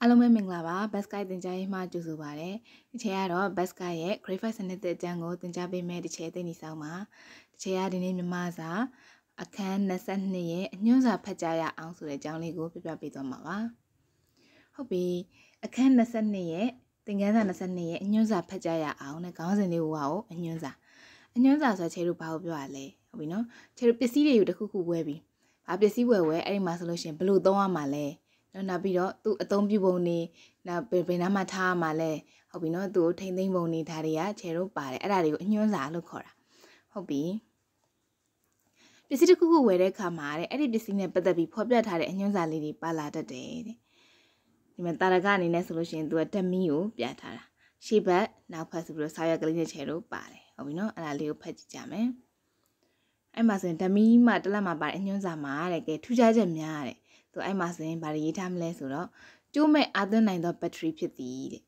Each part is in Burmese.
အားလုံးပဲမင်္ဂလာပါ Basket တင် जा ရေးမှကြိုဆိုပါရစေ။ဒီချိန်ကတော့ Basket ရဲ့ Grade 5စနစ်တဲ့အကျန်းကိုတင် जा ပေးမယ့်ဒီချိန်သိနေဆောင်ပါ။ဒီချိန်ကဒီနေ့မြမစာအခန်း22ရဲ့အညွှန်းစာဖတ်ကြားရအောင်ဆိုတဲ့အကြောင်းလေးကိုပြပြပေးသွားမှာပါ။ဟုတ်ပြီ။အခန်း22ရဲ့သင်ခန်းစာ22ရဲ့အညွှန်းစာဖတ်ကြားရအောင်နဲ့ခေါင်းစဉ်လေးကိုဟောအညွှန်းစာ။အညွှန်းစာဆိုချေတို့ဘာကိုပြောရလဲ။ဟုတ်ပြီနော်။ချေတို့ပစ္စည်းတွေယူတစ်ခုခုဝယ်ပြီ။ဘာပစ္စည်းဝယ်ဝယ်အဲ့ဒီမှာဆိုလို့ရှိရင်ဘယ်လိုသုံးရမှာလဲ။နောက်ပြီးတော့သူ့အသုံးပြုပုံတွေနောက်ဘယ်နားမှာထားရမှာလဲဟုတ်ပြီနော်သူ့ကိုထိမ့်သိမ့်ပုံတွေဒါတွေကခြေတို့ပါတယ်အဲ့ဒါတွေကိုအညွှန်းစာလို့ခေါ်တာဟုတ်ပြီပစ္စည်းတစ်ခုခုဝယ်တဲ့အခါမှာတဲ့အဲ့ဒီပစ္စည်းနဲ့ပတ်သက်ပြီးဖော်ပြထားတဲ့အညွှန်းစာလေးတွေပါလာတတ်တယ်တဲ့ဒီမှာတာရကအနေနဲ့ဆိုလို့ရှိရင်သူကဓမီကိုပြထားတာရှေ့ဘက်နောက်ဘက်ဆိုပြီးတော့ဆောက်ရက်ကလေးနဲ့ခြေတို့ပါတယ်ဟုတ်ပြီနော်အဲ့ဒါလေးကိုဖတ်ကြည့်ကြမယ်အဲ့မှာဆိုရင်ဓမီမှာတစ်လက်မှာပါတဲ့အညွှန်းစာမှာတဲ့ကဲထူးခြားချက်များတဲ့ဆိုအဲ့မှာဆိုရင်ဗာရေးထားမလဲဆိုတော့ကျိုးမဲ့အာသွင်းနိုင်သောဘက်ထရီဖြစ်သည်တဲ့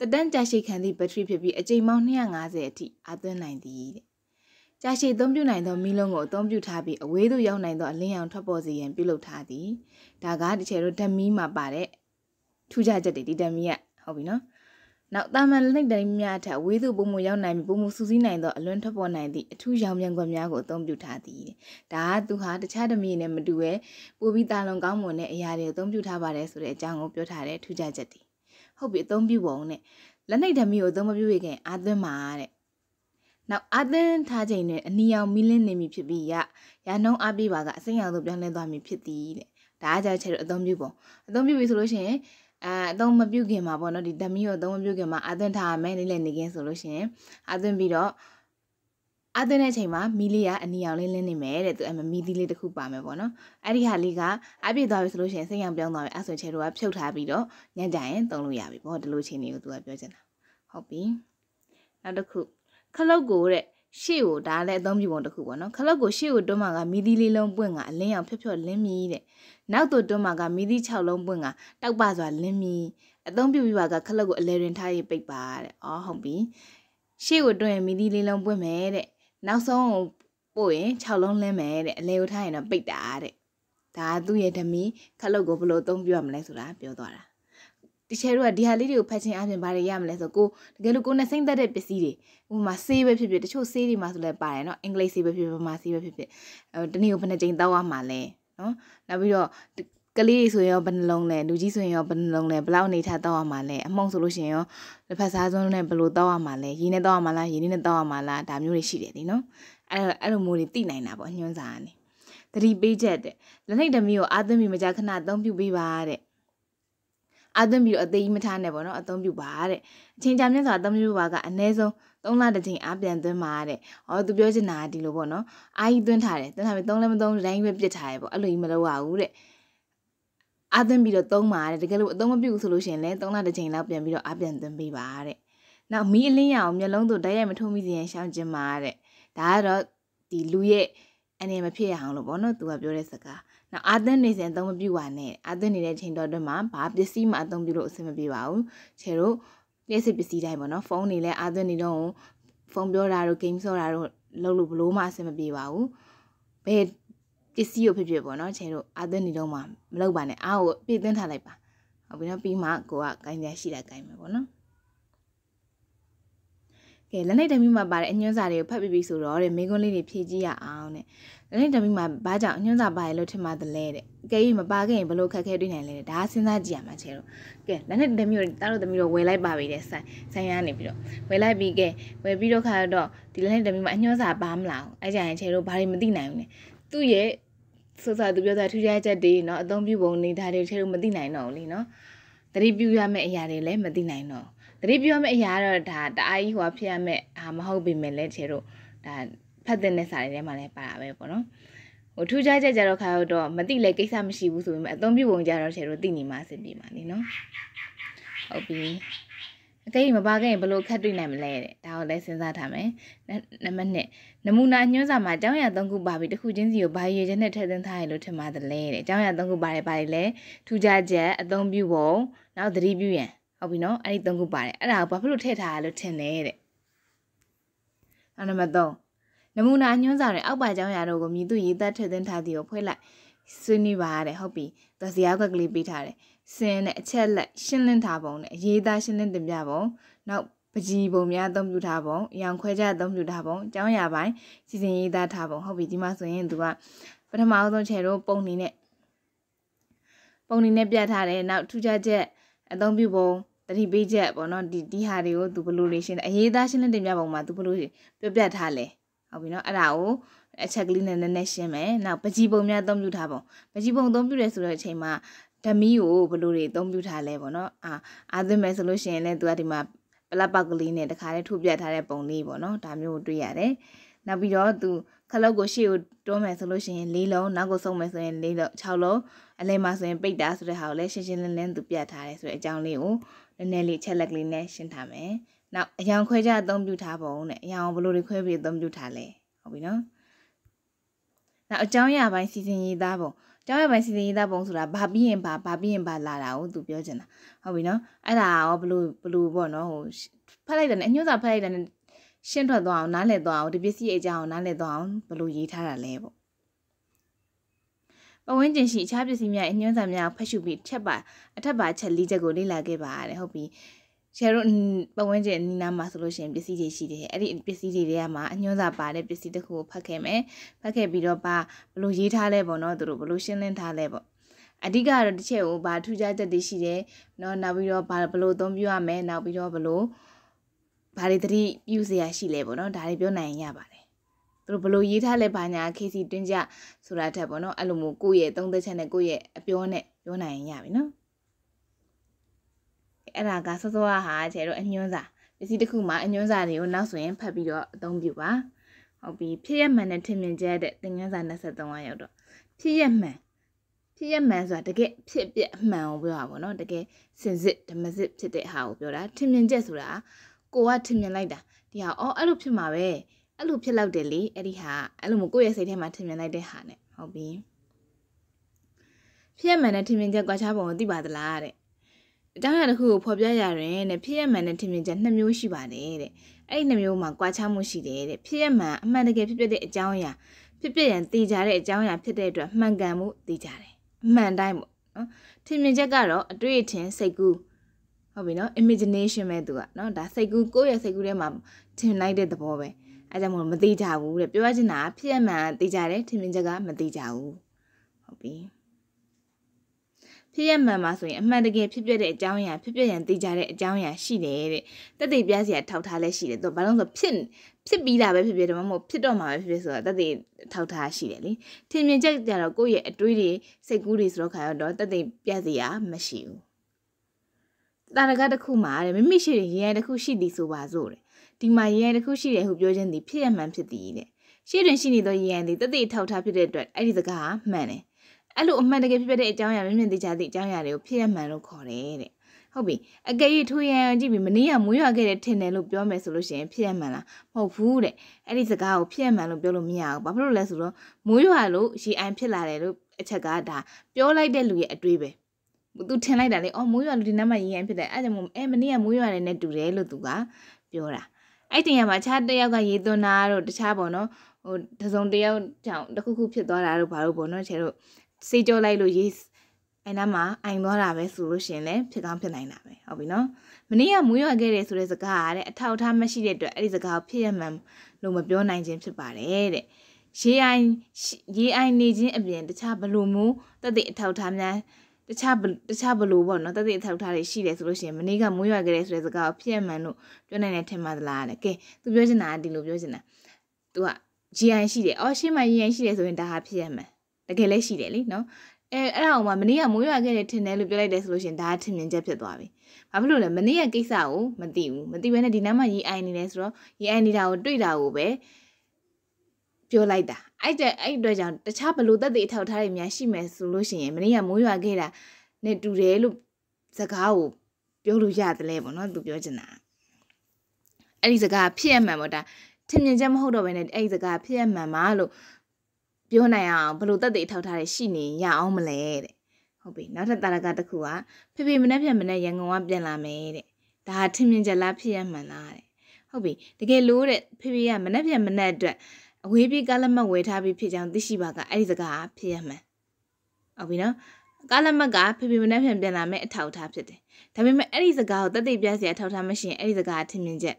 တတန့်ကြာရှည်ခံသည့်ဘက်ထရီဖြစ်ပြီးအကြိမ်ပေါင်း250အထိအာသွင်းနိုင်သည်တဲ့ကြာရှည်သုံးပြုနိုင်သောမီးလုံးကိုအသုံးပြုထားပြီးအဝေးသို့ရောက်နိုင်သောအလင်းရောင်ထွက်ပေါ်စေရန်ပြုလုပ်ထားသည်ဒါကတချေတို့ဓမီမှာပါတဲ့ထူးခြားချက်တွေဒီဓမီကဟုတ်ပြီနော်နောက်တာမန်လက်နက်တိုင်းများထက်ဝေးသူပုံမှုရောက်နိုင်ပြီးပုံမှုစူးစီးနိုင်သောအလွန်ထွက်ပေါ်နိုင်သည့်အထူးရောင်ပြန်ခွက်များကိုအသုံးပြုထားသည်။ဒါကသူဟာတခြားဓမီနဲ့မတူဘဲပိုပြီးတာလွန်ကောင်းမွန်တဲ့အရာတွေကိုအသုံးပြုထားပါတယ်ဆိုတဲ့အကြောင်းကိုပြောထားတဲ့ထူးခြားချက်တည်။ဟုတ်ပြီအသုံးပြုပုံနဲ့လက်နက်ဓမီကိုအသုံးမပြုခင်အာသွင်းမှာတဲ့။နောက်အာသွင်းထားချိန်တွင်အနီရောင်မီလင်းနေပြီဖြစ်ပြီးရရနှုံးအပြည့်ပါကအစိမ်းရောင်သို့ပြောင်းလဲသွားမည်ဖြစ်သည်တဲ့။ဒါအကြောင်းချက်တို့အသုံးပြုပုံအသုံးပြုပြီဆိုလို့ရှိရင်အဲအသုံးမပြုခင်မှာပေါ့နော်ဒီဓမီကိုအသုံးမပြုခင်မှာအသွင်ထားရမယ်နေ့လည်နေခင်းဆိုလို့ရှိရင်အသွင်ပြီးတော့အသွင်တဲ့အချိန်မှာမီးလေးကအနီရောင်လေးလင်းနေမယ်တဲ့သူအမမီးသီးလေးတစ်ခုပါမယ်ပေါ့နော်အဲ့ဒီဟာလေးကအပြည့်သွားပြီဆိုလို့ရှိရင်စိတ်ရောင်ပြောင်းသွားပြီအဆွေချဲတို့ကဖြုတ်ထားပြီးတော့ညံ့ကြရင်သုံးလို့ရပြီပေါ့ဒီလိုအချိန်လေးကိုသူကပြောချင်တာဟုတ်ပြီနောက်တစ်ခုခလုတ်ကိုတဲ့ရှေ့ကိုဒါလည်းအသုံးပြုပုံတစ်ခုပေါ့နော်ခလုတ်ကိုရှေ့ကိုတွန်းမှကမိသီးလေးလုံးပွင့်ကအလင်းရောင်ဖြော့ဖြော့လင်းမြည်တဲ့နောက်သို့တွန်းမှကမိသီး6လုံးပွင့်ကတောက်ပစွာလင်းမြည်အသုံးပြုပြီးပါကခလုတ်ကိုအလဲတွင်ထားရေးပိတ်ပါတဲ့အော်ဟုတ်ပြီရှေ့ကိုတွန်းရင်မိသီးလေးလုံးပွင့်မယ်တဲ့နောက်ဆုံးကိုပို့ရင်6လုံးလင်းမယ်တဲ့အလဲကိုထားရင်တော့ပိတ်တာတဲ့ဒါသူ့ရဲ့ဓမီခလုတ်ကိုဘယ်လိုအသုံးပြုရမလဲဆိုတာပြောသွားတာတီချာတို့ကဒီဟာလေးတွေကိုဖတ်ခြင်းအပြင်ဘာတွေရမလဲဆိုကိုတကယ်လို့ကိုနဲ့စိမ့်သက်တဲ့ပစ္စည်းတွေဥပမာဆေးပဲဖြစ်ဖြစ်တချို့ဆေးတွေမှာဆိုလည်းပါတယ်နော်အင်္ဂလိပ်ဆေးပဲဖြစ်ဖြစ်ဗမာဆေးပဲဖြစ်ဖြစ်အဲတနေ့ကိုဘယ်နှကြိမ်တောက်ရမှာလဲနော်နောက်ပြီးတော့ကလေးတွေဆိုရင်ရောဘယ်နှလုံးလဲလူကြီးဆိုရင်ရောဘယ်နှလုံးလဲဘလောက်အနေထားတောက်ရမှာလဲအမှုံဆိုလို့ရှိရင်ရောတစ်ဖက်စားစွန်းနဲ့ဘယ်လိုတောက်ရမှာလဲရေနဲ့တောက်ရမှာလားရေနဲ့တောက်ရမှာလားဒါမျိုးတွေရှိတယ်ဒီနော်အဲအဲ့လိုမျိုးတွေသိနိုင်တာပေါ့ညွှန်းစာကနေသတိပေးချက်တဲ့လက်နှိပ်ဓမီကိုအာသမီမကြခဏအသုံးပြုပေးပါတဲ့အသွင်းပြီးတော့အသေးကြီးမထားနဲ့ပေါ့နော်အသုံးပြုပါတဲ့အချိန်ကြာမြင့်စွာအသုံးပြုပါကအနည်းဆုံး3လတစ်ချိန်အပြန်သွင်းပါတဲ့။အော်သူပြောချင်တာကဒီလိုပေါ့နော်။အားကြီးသွင်းထားတယ်။သွင်းထားပြီ3လည်းမသုံးတိုင်းပဲပြစ်ထားရပေါ့။အဲ့လိုကြီးမလုပ်ရဘူးတဲ့။အားသွင်းပြီးတော့သုံးပါတဲ့။တကယ်လို့အသုံးမပြုဘူးဆိုလို့ရှိရင်လည်း3လတစ်ချိန်လောက်ပြန်ပြီးတော့အပြန်သွင်းပေးပါတဲ့။နောက်မီးအလင်းရအောင်မျက်လုံးတို့တိုက်ရိုက်မထိုးမိစေရန်ရှောင်ကျင်ပါတဲ့။ဒါကတော့ဒီလူရဲ့အနေမဖြစ်ရအောင်လို့ပေါ့နော်။သူကပြောတဲ့စကားနောက်အာသွင်းနေစဉ်အသုံးမပြုပါနဲ့အာသွင်းနေတဲ့ချိန်တော့တွင်မှာဘာပစ္စည်းမှအသုံးပြုလို့အဆင်မပြေပါဘူးခြေတို့လျှက်စစ်ပစ္စည်းတိုင်းပေါ့နော်ဖုန်းတွေလည်းအာသွင်းနေတော့ဖုန်းပြောတာတို့ဂိမ်းဆော့တာတို့လုပ်လို့ဘလို့မှအဆင်မပြေပါဘူးဘယ်ပစ္စည်းကိုဖြစ်ဖြစ်ပေါ့နော်ခြေတို့အာသွင်းနေတော့မှမလုပ်ပါနဲ့အားကိုပြည့်သွင်းထားလိုက်ပါဟုတ်ပြီနော်ပြီးမှကိုကဂိုင်းရရှိတာဂိုင်းမယ်ပေါ့နော်ကဲလက်လိုက်တမျိုးမှာပါတဲ့အညွှန်းစာတွေကိုဖတ်ပြီးပြီဆိုတော့တဲ့မိကွန်းလေးတွေဖြည့်ကြည့်ရအောင်တဲ့လက်နဲ့တမိမှာဘာကြောင့်အညွှန်းစာပါရလို့ထင်ပါသလဲတဲ့ကဲကြီးမပါခဲ့ရင်ဘလို့ခက်ခဲတွေ့နိုင်လဲတဲ့ဒါစဉ်းစားကြည့်ရမှာချေတော့ကဲလက်နဲ့တမိတို့တားတို့တမိတို့ဝယ်လိုက်ပါပြီတဲ့ဆိုင်ဆိုင်ရနေပြီးတော့ဝယ်လိုက်ပြီးကဲဝယ်ပြီးတော့ခါတော့ဒီလက်နဲ့တမိမှာအညွှန်းစာပါမလားအဲ့ကြရင်ချေတို့ဘာတွေမသိနိုင်ဘူးねသူ့ရဲ့ဆိုစားသူပြောတာထူးခြားချက်တွေเนาะအသုံးပြုပုံနေဒါတွေချေတို့မသိနိုင်တော့ဘူးလीเนาะတတိပြုရမယ့်အရာတွေလည်းမသိနိုင်တော့တတိပြုရမယ့်အရာကတော့ဒါတအားကြီးဟိုဖြစ်ရမယ့်ဟာမဟုတ်ပေမဲ့လည်းချေတို့ဒါဖတ်တဲ့နဲ့စာတွေထဲမှာလည်းပါတာပဲပေါ့နော်ဟိုထူးခြားချက်ကြတော့ခါတော့မသိလဲကိစ္စမရှိဘူးဆိုပေမဲ့အသုံးပြုပုံကြတော့ချေတို့သိနေမှာအဆင်ပြေမှာလीနော်ဟုတ်ပြီအကိမပါခဲ့ရင်ဘလို့ခက်တွေ့နိုင်မလဲတဲ့ဒါကိုလည်းစဉ်းစားထားမယ်နံပါတ်1နမူနာညွှန်းစာမှာအကြောင်းအရာ၃ခုပါပြီးတစ်ခုချင်းစီကိုဘာရွေချက်နဲ့ထည့်သွင်းထားရလို့ထင်ပါတယ်လေတဲ့အကြောင်းအရာ၃ခုပါတယ်ပါတယ်လေထူးခြားချက်အသုံးပြုပုံနောက်သတိပြုရန်ဟုတ်ပြီနော်အဲ့ဒီ၃ခုပါတယ်အဲ့ဒါကိုဘာဖြစ်လို့ထည့်ထားရလို့ထင်လဲတဲ့နောက်နံပါတ်3နမူနာအညွှန်းစာတွေအောက်ပါကြောင်းရာတို့ကိုမြည်သူရေးသားထည့်သွင်းထားသည်ကိုဖွင့်လိုက်ဆွေးနွေးပါတဲ့ဟုတ်ပြီသူစရာကွက်ကလေးပေးထားတယ်စင်းနဲ့အချက်လက်ရှင်းလင်းထားပုံနဲ့ရေးသားရှင်းလင်းတင်ပြပုံနောက်ပကြီပုံများအသုံးပြုထားပုံအယောင်ခွဲခြားအသုံးပြုထားပုံအကြောင်းအရာပိုင်းစီစဉ်ရေးသားထားပုံဟုတ်ပြီဒီမှာဆိုရင်သူကပထမအဆုံးချေတော့ပုံနေနဲ့ပုံနေနဲ့ပြထားတယ်နောက်ထူးခြားချက်အသုံးပြုပုံတတိပေးချက်ပေါ့နော်ဒီဒီဟာတွေကိုသူဘယ်လိုလေးရှင်းလဲအရေးသားရှင်းလင်းတင်ပြပုံမှာသူဘယ်လိုပြောပြထားလဲဟုတ်ပြီနော်အဲ့ဒါကိုအချက်ကလေးနဲ့နည်းနည်းရှင်းမယ်နောက်ပကြီပုံများအသုံးပြုထားပုံပကြီပုံအသုံးပြုတယ်ဆိုတဲ့အချိန်မှာဓမီကိုဘယ်လိုတွေအသုံးပြုထားလဲပေါ့နော်အာအာသွင်းမယ်ဆိုလို့ရှိရင်လည်းသူကဒီမှာပလက်ပောက်ကလေးနဲ့တခါလေးထုတ်ပြထားတဲ့ပုံလေးပေါ့နော်ဒါမျိုးကိုတွေ့ရတယ်နောက်ပြီးတော့သူခလုတ်ကိုရှေ့ကိုတွန်းမယ်ဆိုလို့ရှိရင်၄လုံးနောက်ကိုဆုံးမယ်ဆိုရင်၄လုံး၆လုံးအလဲမှာဆိုရင်ပိတ်တာဆိုတဲ့ဟာကိုလည်းရှင်းရှင်းလင်းလင်းသူပြထားတယ်ဆိုတဲ့အကြောင်းလေးကိုနည်းနည်းလေးချက်လက်ကလေးနဲ့ရှင်းထားမယ်။နောက်အယောင်ခွဲခြားအသုံးပြုထားပုံနဲ့အယောင်ဘယ်လိုတွေခွဲပြီးအသုံးပြုထားလဲဟုတ်ပြီနော်နောက်အကြောင်းအရာပိုင်းစီစဉ်ရေးသားပုံအကြောင်းအရာပိုင်းစီစဉ်ရေးသားပုံဆိုတာဘာပြီးရင်ဘာဘာပြီးရင်ဘာလာတာကိုသူပြောချင်တာဟုတ်ပြီနော်အဲ့ဒါရောဘလို့ဘလို့ပေါ့နော်ဟိုဖတ်လိုက်တယ်နဲ့အညွှန်းစာဖတ်လိုက်တယ်နဲ့ရှင်းထွက်သွားအောင်နားလည်သွားအောင်ဒီပစ္စည်းအကြောင်းကိုနားလည်သွားအောင်ဘလို့ရေးထားတာလဲပေါ့ပဝန်းကျင်ရှိအခြားပစ္စည်းများအညွှန်းစာများဖတ်ရှုပြီးထက်ပါအထက်ပါချက်၄ချက်ကိုလေ့လာခဲ့ပါတယ်ဟုတ်ပြီရှယ်တို့ပတ်ဝန်းကျင်နီးနားမှာဆိုလို့ရှိရင်ပစ္စည်းတွေရှိတယ်အဲ့ဒီပစ္စည်းတွေတွေကမှအညွှန်းစာပါတဲ့ပစ္စည်းတစ်ခုကိုဖတ်ခဲ့မယ်ဖတ်ခဲ့ပြီးတော့ဘာဘလို့ရေးထားလဲပေါ့နော်သူတို့ဘလို့ရှင်းလင်းထားလဲပေါ့အဓိကကတော့တစ်ချက်ကိုဘာထူးခြားချက်တွေရှိတယ်နော်နောက်ပြီးတော့ဘာဘလို့သုံးပြရမယ်နောက်ပြီးတော့ဘလို့ဘာတွေသတိပြုစရာရှိလဲပေါ့နော်ဒါတွေပြောနိုင်ရပါတယ်သူတို့ဘလို့ရေးထားလဲဘာညာ KC တွင်းကြဆိုတာထက်ပေါ့နော်အဲ့လိုမျိုးကိုယ့်ရဲ့သုံးသက်ချက်နဲ့ကိုယ့်ရဲ့အပြောနဲ့ပြောနိုင်ရပြီနော်အဲ့ဒါကစောစောဟာကျဲတော့အညွှန်းစာပစ္စည်းတစ်ခုမှာအညွှန်းစာတွေကိုနောက်ဆိုရင်ဖတ်ပြီးတော့အသုံးပြုပါဟုတ်ပြီဖြစ်ရမှန်နဲ့ထင်မြင်ကြတဲ့သင်ခန်းစာ23အရောက်တော့ဖြစ်ရမှန်ဖြစ်ရမှန်ဆိုတာတကယ်ဖြစ်ပြအမှန်ကိုပြောတာပေါ့နော်တကယ်စင်စစ်ဓမ္မစစ်ဖြစ်တဲ့ဟာကိုပြောတာထင်မြင်ချက်ဆိုတာကိုကထင်မြင်လိုက်တာဒီဟာအော်အဲ့လိုဖြစ်မှာပဲအဲ့လိုဖြစ်လောက်တယ်လေအဲ့ဒီဟာအဲ့လိုမျိုးကိုယ့်ရဲ့စိတ်ထဲမှာထင်မြင်လိုက်တဲ့ဟာနဲ့ဟုတ်ပြီဖြစ်ရမှန်နဲ့ထင်မြင်ချက်ကွာခြားပုံကိုသိပါသလားတဲ့အကြောင်းအရာတစ်ခုကိုဖော်ပြရရင်တဲ့ဖြစ်ရမှန်တဲ့ထင်မြင်ချက်နှစ်မျိုးရှိပါတယ်တဲ့အဲ့ဒီနှစ်မျိုးမှာကွာခြားမှုရှိတယ်တဲ့ဖြစ်ရမှန်အမှန်တကယ်ဖြစ်ပျက်တဲ့အကြောင်းအရာဖြစ်ပျက်ရန်သိကြတဲ့အကြောင်းအရာဖြစ်တဲ့အတွက်မှန်ကန်မှုသိကြတယ်အမှန်တိုင်းပေါ့နော်ထင်မြင်ချက်ကတော့အတွေ့အထင်စိတ်ကူးဟုတ်ပြီနော် imagination ပဲသူကနော်ဒါစိတ်ကူးကိုယ့်ရဲ့စိတ်ကူးထဲမှာထင်လိုက်တဲ့သဘောပဲအဲကြောင့်မို့မသိကြဘူးတဲ့ပြောရချင်တာဖြစ်ရမှန်သိကြတယ်ထင်မြင်ချက်ကမသိကြဘူးဟုတ်ပြီဖြစ်ရမှန်ပါဆိုရင်အမှန်တကယ်ဖြစ်ပျက်တဲ့အကြောင်းအရာဖြစ်ပျက်ရန်သိကြတဲ့အကြောင်းအရာရှိတယ်တဲ့တက်တေပြစရာထောက်ထားလဲရှိတယ်သူဘာလို့ဆိုဖြစ်ဖြစ်ပြီးတာပဲဖြစ်ဖြစ်တယ်မဟုတ်ဖြစ်တော့မှာပဲဖြစ်ဖြစ်ဆိုတာတက်တေထောက်ထားရှိတယ်လေထင်မြင်ချက်ကြတော့ကိုယ့်ရဲ့အတွေးတွေစိတ်ကူးတွေဆိုတော့ခါတော့တက်တေပြစရာမရှိဘူးတာရကတစ်ခုမှာတဲ့မိမိရှိတဲ့ရေရိုင်တစ်ခုရှိသည်ဆိုပါစို့တဲ့ဒီမှာရေရိုင်တစ်ခုရှိတယ်ဟုပြောခြင်းသည်ဖြစ်ရမှန်ဖြစ်သည်တဲ့ရှေ့တွင်ရှိနေသောရေရိုင်သည်တက်တေထောက်ထားဖြစ်တဲ့အတွက်အဲ့ဒီစကားဟာမှန်တယ်အဲ့လိုအမှန်တကယ်ဖြစ်ဖြစ်တဲ့အကြောင်းအရာမျက်မြင်သိချသည့်အကြောင်းအရာတွေကိုဖြစ်ရမှန်လို့ခေါ်တယ်တဲ့ဟုတ်ပြီအကယ်၍ထိုးရန်ကြည့်ပြီးမနေ့ကမွေးရခဲ့တဲ့ထင်တယ်လို့ပြောမယ်ဆိုလို့ရှိရင်ဖြစ်ရမှန်လားမဟုတ်ဘူးတဲ့အဲ့ဒီစကားကိုဖြစ်ရမှန်လို့ပြောလို့မရဘူးဘာဖြစ်လို့လဲဆိုတော့မွေးရလို့ရေအိုင်ဖြစ်လာတယ်လို့အချက်ကဒါပြောလိုက်တဲ့လူရဲ့အတွေးပဲသူထင်လိုက်တာလေအော်မွေးရလို့ဒီနားမှာရေအိုင်ဖြစ်တယ်အဲ့ဒါမှအဲမနေ့ကမွေးရတယ်နဲ့တူတယ်လို့သူကပြောတာအဲ့တင်ရမှာခြားတစ်ယောက်ကရေသွန်းတာတို့တခြားပေါ့နော်ဟိုတစုံတယောက်ကြောင့်တစ်ခုခုဖြစ်သွားတာတို့ဘာလို့ပေါ့နော်ချေတို့စေးကြောလိုက်လို့ရေးအဲ့နားမှာအိုင်သွားတာပဲဆိုလို့ရှင်လည်းဖြစ်ကောင်းဖြစ်နိုင်တာပဲဟုတ်ပြီနော်မနေ့ကမူးရွက်ခဲ့တယ်ဆိုတဲ့စကားကတဲ့အထောက်အထားမရှိတဲ့အတွက်အဲ့ဒီစကားကိုဖြစ်ရမှန်လို့မပြောနိုင်ခြင်းဖြစ်ပါတယ်တဲ့ရေးအိုင်ရေးအိုင်နေခြင်းအပြင်တခြားဘလို့မျိုးတက်တဲ့အထောက်အထားများတခြားတခြားဘလို့ပေါ့နော်တက်တဲ့အထောက်အထားတွေရှိတယ်ဆိုလို့ရှင်မနေ့ကမူးရွက်ခဲ့တယ်ဆိုတဲ့စကားကိုဖြစ်ရမှန်လို့ပြောနိုင်တယ်ထင်ပါသလားတဲ့ကဲသူပြောချင်တာကဒီလိုပြောချင်တာ तू က GI ရှိတယ်အော်ရှင်းမှ GI ရှိတယ်ဆိုရင်ဒါဟာဖြစ်ရမှန်တကယ်လည်းရှိတယ်လေနော်အဲအဲ့ဒါအောင်မှမနေ့ကမိုးရွာခဲ့တယ်ထင်တယ်လို့ပြောလိုက်တယ်ဆိုလို့ရှင်ဒါကထင်မြင်ချက်ဖြစ်သွားပြီ။ဘာဖြစ်လို့လဲမနေ့ကကိစ္စကိုမသိဘူးမသိဘဲနဲ့ဒီနားမှာရီအိုင်နေတယ်ဆိုတော့ရီအိုင်နေတာကိုတွေ့တာကိုပဲပြောလိုက်တာအဲ့တဲ့အဲ့အတွက်ကြောင့်တခြားဘလို့တက်တဲ့အထောက်ထားတွေများရှိမယ်ဆိုလို့ရှိရင်မနေ့ကမိုးရွာခဲ့တာနဲ့တူတယ်လို့စကားကိုပြောလို့ရတယ်လဲပေါ့နော်သူပြောချင်တာအဲ့ဒီစကားဖြစ်ရမှန်ပေါ့ဒါထင်မြင်ချက်မဟုတ်တော့ဘဲနဲ့အဲ့ဒီစကားဖြစ်ရမှန်ပါလို့ပြောနိုင်အောင်ဘလို့တက်သေးထောက်ထားရရှိနေရအောင်မလဲတဲ့ဟုတ်ပြီနောက်ထပ်တာရကတစ်ခုကဖေဖေမနေ့ပြန်မနေ့ရန်ကုန်ကပြန်လာမယ်တဲ့ဒါဟာထင်မြင်ချက်လားဖြစ်ရမှန်လားတဲ့ဟုတ်ပြီတကယ်လို့တဲ့ဖေဖေကမနေ့ပြန်မနေ့အတွက်အဝေးပြေးကားလက်မှတ်ဝယ်ထားပြီးဖြစ်ကြောင်းသိရှိပါကအဲ့ဒီစကားဖြစ်ရမှန်ဟုတ်ပြီနော်ကားလက်မှတ်ကဖေဖေမနေ့ပြန်ပြန်လာမယ်အထောက်ထားဖြစ်တယ်ဒါပေမဲ့အဲ့ဒီစကားကိုတက်သေးပြစရာထောက်ထားမရှိရင်အဲ့ဒီစကားထင်မြင်ချက်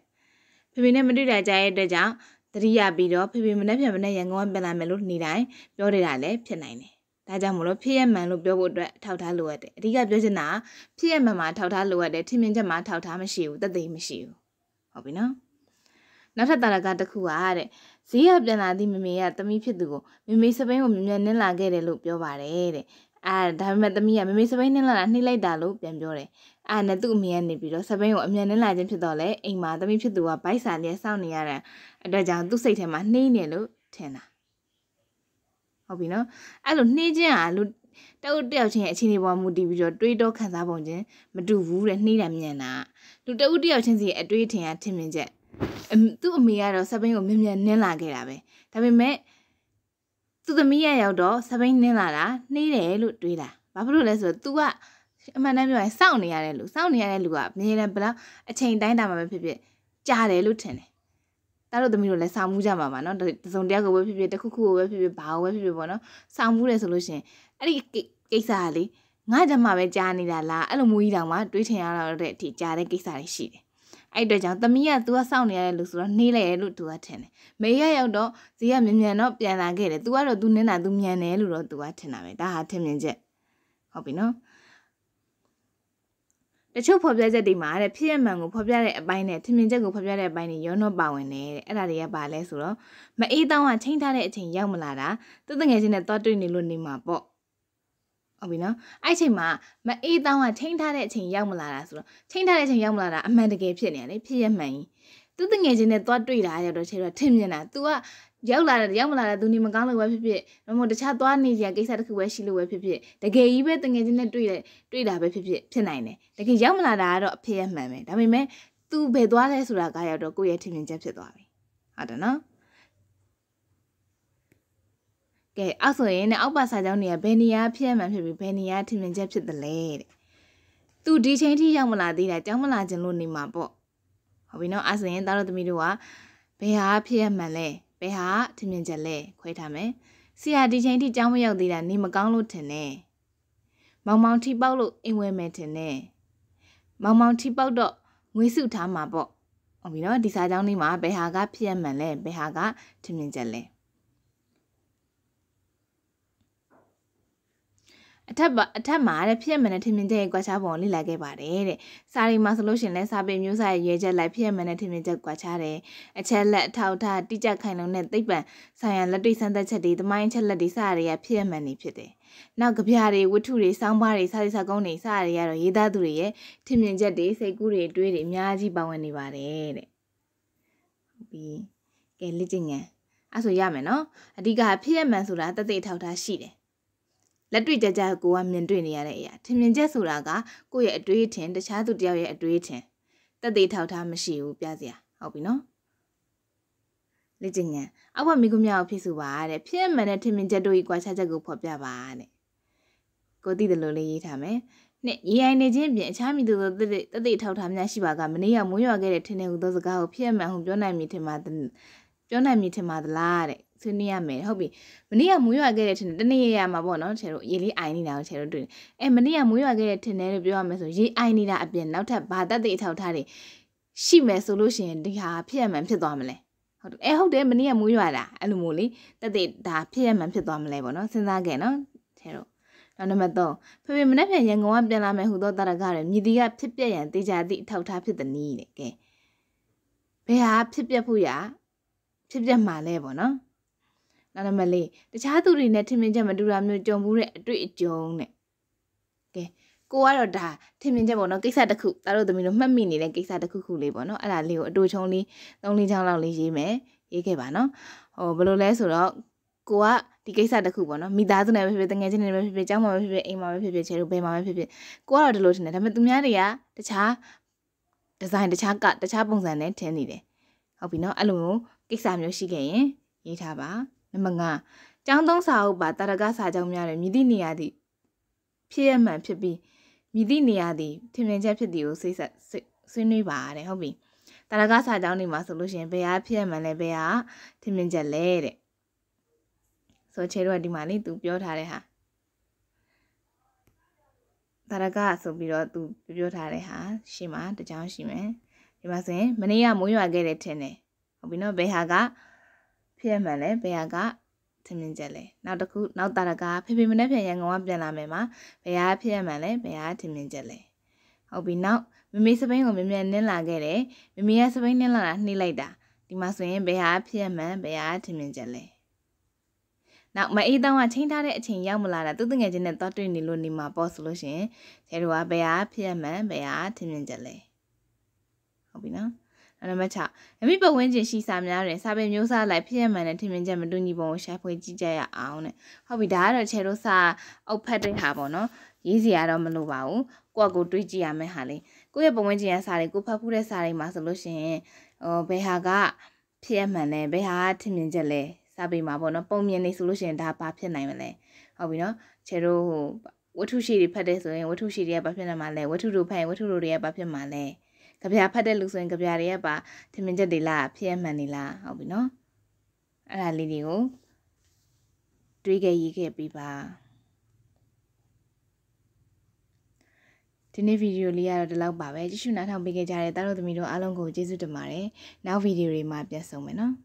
ဖေဖေနဲ့မတွေ့တာကြရတဲ့အတွက်ကြောင့်သတိရပြီးတော့ဖေဖေမနေ့ပြန်မနေ့ရန်ကုန်ကပြန်လာမယ်လို့နေတိုင်းပြောနေတာလည်းဖြစ်နိုင်တယ်။ဒါကြောင့်မလို့ဖြစ်ရမှန်လို့ပြောဖို့အတွက်ထောက်ထားလိုအပ်တယ်။အဓိကပြောချင်တာကဖြစ်ရမှန်မှာထောက်ထားလိုအပ်တယ်။ထင်မြင်ချက်မှာထောက်ထားမရှိဘူး။သက်သေမရှိဘူး။ဟုတ်ပြီနော်။နောက်ထပ်တာရကတစ်ခုကတဲ့ဈေးကပြန်လာသည့်မမေကသမီးဖြစ်သူကိုမမေစပိန်ကိုမြ мян နင်းလာခဲ့တယ်လို့ပြောပါတယ်တဲ့အာဒါပေမဲ့သမီးကမမေစပိန်နှင်းလာတာနှိမ့်လိုက်တာလို့ပြန်ပြောတယ်။အာနဲ့သူ့အမေကနေပြီးတော့စပိန်ကိုအမြန်နှင်းလာခြင်းဖြစ်တော့လဲအိမ်မှာသမီးဖြစ်သူကဗိုက်စာလျက်စောင့်နေရတဲ့အတွက်ကြောင့်သူ့စိတ်ထဲမှာနှိမ့်နေလို့ထင်တာ။ဟုတ်ပြီနော်။အဲ့လိုနှိမ့်ခြင်းဟာလူတအုပ်တယောက်ချင်းရဲ့အခြေအနေပေါ်မူတည်ပြီးတော့တွေးတော့ခံစားပုံချင်းမတူဘူးတဲ့နှိမ့်တာမြန်တာ။လူတအုပ်တယောက်ချင်းစီရဲ့အတွေးထင်ရထင်မြင်ချက်သူ့အမေကတော့စပိန်ကိုမြန်မြန်နှင်းလာခဲ့တာပဲ။ဒါပေမဲ့သူ့သမီးရရောက်တော့စပိန်နင်းလာတာနှေးတယ်လို့တွေးတာဘာဖြစ်လို့လဲဆိုတော့ तू ကအမှန်တမ်းပြောရင်စောင့်နေရတဲ့လူစောင့်နေရတဲ့လူကအမြဲတမ်းဘလောက်အချိန်တိုင်းတာမှာပဲဖြစ်ဖြစ်ကြားတယ်လို့ထင်တယ်တားတို့သမီးတို့လည်းဆောင်မှုကြမှာပါနော်တစုံတယောက်ကိုပဲဖြစ်ဖြစ်တစ်ခုခုကိုပဲဖြစ်ဖြစ်ဘာကိုပဲဖြစ်ဖြစ်ပေါ့နော်ဆောင်မှုတယ်ဆိုလို့ရှင်အဲ့ဒီကိစ္စကလေငါကြမှာပဲကြားနေတာလားအဲ့လိုမျိုးကြီးတောင်မှတွေးထင်ရတော့တဲ့အထိကြားတဲ့ကိစ္စတွေရှိတယ်အဲ့အတွက်ကြောင့်သမီးက तू ကစောင့်နေရတယ်လို့ဆိုတော့နှေးလိုက်ရလို့ तू ကထင်တယ်မေကရောက်တော့ဇီးကမြန်မြန်တော့ပြန်လာခဲ့တယ် तू ကတော့ तू နင်းတာ तू မြန်တယ်လို့တော့ तू ကထင်တာပဲဒါဟာထင်မြင်ချက်ဟုတ်ပြီနော်တချို့ဖော်ပြချက်တွေမှာတဲ့ဖြစ်ရမှန်ကိုဖော်ပြတဲ့အပိုင်းနဲ့ထင်မြင်ချက်ကိုဖော်ပြတဲ့အပိုင်းတွေရောနှောပါဝင်နေတဲ့အဲ့ဒါတွေကဘာလဲဆိုတော့မအေးတောင်းကချိန်ထားတဲ့အချိန်ရောက်မလာတာသူ့တငယ်ချင်းနဲ့သွားတွေ့နေလို့နေမှာပေါ့ဟုတ်ပြီနော်အဲ့ချိန်မှာမအေးတောင်းကချိန်ထားတဲ့အချိန်ရောက်မလာတာဆိုတော့ချိန်ထားတဲ့အချိန်ရောက်မလာတာအမှန်တကယ်ဖြစ်နေရတယ်ဖြစ်ရမှန်ကြီးသူတငယ်ချင်းနဲ့သွားတွေ့လာရတော့ချေတော့ထင်မြင်တာ तू ကရောက်လာတယ်ရောက်မလာတယ် तू နေမကောင်းလို့ပဲဖြစ်ဖြစ်မမတခြားသွားနေကြကိစ္စတစ်ခုပဲရှိလို့ပဲဖြစ်ဖြစ်တကယ်ကြီးပဲတငယ်ချင်းနဲ့တွေ့တယ်တွေ့တာပဲဖြစ်ဖြစ်ဖြစ်နိုင်တယ်တကယ်ရောက်မလာတာကတော့အဖြစ်ရမှန်ပဲဒါပေမဲ့ तू ဘယ်သွားလဲဆိုတာကရောက်တော့ကိုယ့်ရဲ့ထင်မြင်ချက်ဖြစ်သွားပြီဟုတ်တယ်နော်ကဲအောက်ဆိုရင်နဲ့အောက်ပါစာကြောင်းတွေကဘယ်နေရာဖြစ်မှန်းဖြစ်ပြီးဘယ်နေရာထင်မြင်ချက်ဖြစ်တယ်လဲတဲ့သူဒီချိန်ထိရောက်မလာသေးတာကြောင်းမလာခြင်းလို့နေမှာပေါ့ဟုတ်ပြီနော်အဲ့ဆိုရင်သားတို့သမီးတို့ကဘယ်ဟာဖြစ်ရမှန်းလဲဘယ်ဟာထင်မြင်ချက်လဲခွဲထားမယ်ဆရာဒီချိန်ထိကြောင်းမရောက်သေးတာနေမကောင်းလို့ထင်တယ်မောင်မောင်ထိပေါက်လို့အိမ်ဝဲမယ်ထင်တယ်မောင်မောင်ထိပေါက်တော့ငွေစုထားမှာပေါ့ဟုတ်ပြီနော်ဒီစာကြောင်းလေးမှာဘယ်ဟာကဖြစ်ရမှန်းလဲဘယ်ဟာကထင်မြင်ချက်လဲအထက်အထက်မှာတဲ့ဖြစ်ရမယ်နဲ့ထင်မြင်ချက်ရဲ့ကွာခြားပုံကိုလေ့လာခဲ့ပါတယ်တဲ့။စာရီမှာဆိုလို့ရှိရင်လည်းစာပေမျိုးစာရဲ့ရွေးချက်လိုက်ဖြစ်ရမယ်နဲ့ထင်မြင်ချက်ကွာခြားတယ်။အချက်လက်အထောက်အထားတိကျခိုင်လုံတဲ့သိပ္ပံဆိုင်ရာလက်တွေ့စမ်းသပ်ချက်တွေ၊သမိုင်းချက်လက်တွေစတွေကဖြစ်ရမယ်နေဖြစ်တယ်။နောက်ကြပြတွေဝတ္ထုတွေစောင်းပါးတွေစာရီစာကုန်းတွေစတွေကတော့ရေးသားသူတွေရဲ့ထင်မြင်ချက်တွေစိတ်ကူးတွေတွေးတွေအများကြီးပါဝင်နေပါတယ်တဲ့။ဟုတ်ပြီ။ကဲလေ့ကျင့်ငန်းအဲ့ဆိုရမယ်နော်။အဓိကဖြစ်ရမယ်ဆိုတာတသက်ထောက်ထားရှိတယ်လက်တွေ့ကြကြကိုကမြင်တွေ့နေရတဲ့အရာထင်မြင်ချက်ဆိုတာကကိုယ့်ရဲ့အတွေးအထင်တခြားသူတယောက်ရဲ့အတွေးအထင်တက်သေးထောက်ထားမရှိဘူးပြစရာဟုတ်ပြီနော်လက်ကျင်ငံအောက်ဘမိကုမြောက်ဖြစ်စုပါတဲ့ဖြစ်မှန်တဲ့ထင်မြင်ချက်တို့ဤကွာခြားချက်ကိုဖော်ပြပါတဲ့ကိုသိတယ်လို့လေးရေးထားမယ်နဲ့ရေအိုင်နေခြင်းပြင်အခြားမိသူတို့တက်တက်ထောက်ထားများရှိပါကမနေ့ကမွေးရွာခဲ့တဲ့ထင်တဲ့ဟူသောစကားကိုဖြစ်မှန်ဟုပြောနိုင်မည်ထင်ပါပြောနိုင်မည်ထင်ပါသလားတဲ့ဆွေးနွေးရမယ်ဟုတ်ပြီမနေ့ကမွေးရွာခဲ့တဲ့ထင်တယ်တနေ့ရရမှာပေါ့နော်ချေတို့ရေလေးအိုင်နေတာကိုချေတို့တွေ့တယ်အဲမနေ့ကမွေးရွာခဲ့တဲ့ထင်တယ်လို့ပြောရမယ်ဆိုရေအိုင်နေတာအပြင်နောက်ထပ်ဘာတက်တဲ့အထောက်ထားတွေရှိမယ်ဆိုလို့ရှိရင်ဒီဟာဖြစ်ရမှန်ဖြစ်သွားမလဲဟုတ်တယ်အဲဟုတ်တယ်မနေ့ကမွေးရွာတာအဲ့လိုမျိုးလေတက်တဲ့ဒါဖြစ်ရမှန်ဖြစ်သွားမလဲပေါ့နော်စဉ်းစားခဲ့နော်ချေတို့နောက်နံပါတ်3ဖေဖေမနက်ဖြန်ရန်ကုန်ကပြန်လာမယ်ဟူသောတရကရမြည်တီကဖြစ်ပြက်ရန်တေချာသည့်အထောက်ထားဖြစ်သည်နည်းတဲ့ကဲဘယ်ဟာဖြစ်ပြက်ဖို့ရာဖြစ်ပြမှာလဲပေါ့နော်နောက်နံပါတ်၄တခြားသူတွေနဲ့ထင်မြင်ချက်မတူတာမျိုးကြုံမှုတဲ့အတွေ့အကြုံနဲ့ကဲကိုကတော့ဒါထင်မြင်ချက်ပေါ့နော်ကိစ္စတစ်ခုသားတို့သမီးတို့မှတ်မိနေတဲ့ကိစ္စတစ်ခုခုလေးပေါ့နော်အဲ့ဒါလေးကိုအတူချုံလေး၃လေးချောင်းလောက်လေးရေးမယ်ရေးခဲ့ပါနော်ဟိုဘယ်လိုလဲဆိုတော့ကိုကဒီကိစ္စတစ်ခုပေါ့နော်မိသားစုနဲ့ပဲဖြစ်ဖြစ်တငယ်ချင်းနဲ့ပဲဖြစ်ဖြစ်ကျောင်းမှာပဲဖြစ်ဖြစ်အိမ်မှာပဲဖြစ်ဖြစ်ခြေလိုဘယ်မှာပဲဖြစ်ဖြစ်ကိုကတော့ဒီလိုထင်တယ်ဒါပေမဲ့သူများတွေကတခြားဒီဇိုင်းတခြားကတခြားပုံစံနဲ့ထင်နေတယ်ဟုတ်ပြီနော်အဲ့လိုမျိုးကိစ္စမျိုးရှိခဲ့ရင်ရေးထားပါနံပါတ်9ကျောင်းသုံးစာအုပ်ပါတာရကစာကြောင်းများတွင်မြည်သည့်နေရာသည်ဖြစ်ရမှန်ဖြစ်ပြီးမြည်သည့်နေရာသည်ထင်မြင်ချက်ဖြစ်သည်ကိုစိတ်ဆက်ဆွေးနွေးပါတဲ့ဟုတ်ပြီတာရကစာကြောင်းတွေမှာဆိုလို့ရှိရင်ဘယ်ဟာဖြစ်ရမှန်လဲဘယ်ဟာထင်မြင်ချက်လဲတဲ့ဆိုချေတော့ဒီမှာလေ तू ပြောထားတဲ့ဟာတာရကဆိုပြီးတော့ तू ပြောထားတဲ့ဟာရှေ့မှာတကြောင်းရှိမယ်ဒီမှာဆိုရင်မနေ့ကမိုးရွာခဲ့တယ်ထင်တယ်ဟုတ်ပြီနော်ဘယ်ဟာကဖြစ်ရမှန်လဲဘယ်ဟာကထင်မြင်ချက်လဲနောက်တစ်ခုနောက်တာရကဖေဖေမနဲ့ပြန်ရန်ကုန်ကပြန်လာမယ်မှာဘယ်ဟာဖြစ်ရမှန်လဲဘယ်ဟာထင်မြင်ချက်လဲဟုတ်ပြီနောက်မမေစပိန်ကိုမြန်မြန်နင်းလာခဲ့တယ်မမေကစပိန်နင်းလာတာနှိမ့်လိုက်တာဒီမှာဆိုရင်ဘယ်ဟာဖြစ်ရမှန်ဘယ်ဟာထင်မြင်ချက်လဲနောက်မအေးတောင်းကချိန်ထားတဲ့အချိန်ရောက်မလာတာသူတငယ်ချင်းနဲ့သွားတွေ့နေလို့နေမှာပေါ့ဆိုလို့ရှင်ကျဲတို့ကဘယ်ဟာဖြစ်ရမှန်ဘယ်ဟာထင်မြင်ချက်လဲဟုတ်ပြီနော်နံပါတ်6အမိပတ်ဝန်းကျင်ရှိစာများတွင်စာပေမျိုးစားလိုက်ဖြစ်ရမှန်တဲ့ထင်မြင်ချက်မတူညီပုံကိုရှာဖွေကြည့်ကြရအောင်တဲ့ဟုတ်ပြီဒါကတော့ချေတို့စာအုပ်ဖတ်တဲ့ဟာပေါ့နော်ရေးစရာတော့မလိုပါဘူးကိုယ့်ကိုတွေးကြည့်ရမယ့်ဟာလေးကိုယ့်ရဲ့ပတ်ဝန်းကျင်ရစာတွေကိုဖတ်ဖူးတဲ့စာတွေမှာဆိုလို့ရှိရင်ဟိုဘယ်ဟာကဖြစ်ရမှန်လဲဘယ်ဟာထင်မြင်ချက်လဲစာပေမှာပေါ့နော် ပုံမြင်နေဆိုလို့ရှိရင်ဒါဘာဖြစ်နိုင်မလဲဟုတ်ပြီနော်ချေတို့ဟိုဝတ္ထုရှိတွေဖတ်တဲ့ဆိုရင်ဝတ္ထုရှိတွေကဘာဖြစ်နိုင်မှာလဲဝတ္ထုတို့ဖတ်ရင်ဝတ္ထုတို့တွေကဘာဖြစ်မှာလဲကြပြဖတ်တဲ့လူဆိုရင်ကြပြတွေကပါထင်မြင်ချက်တွေလားဖြစ်ရမှန်နေလားဟုတ်ပြီနော်အဲ့ဒါလေးတွေကိုတွေးခဲ့ရေးခဲ့ပြီးပါဒီနေ့ဗီဒီယိုလေးကတော့ဒီလောက်ပါပဲကြည့်ရှုနားထောင်ပေးခဲ့ကြတဲ့တားတို့သမီးတို့အားလုံးကိုကျေးဇူးတင်ပါတယ်နောက်ဗီဒီယိုတွေမှာပြန်ဆုံမယ်နော်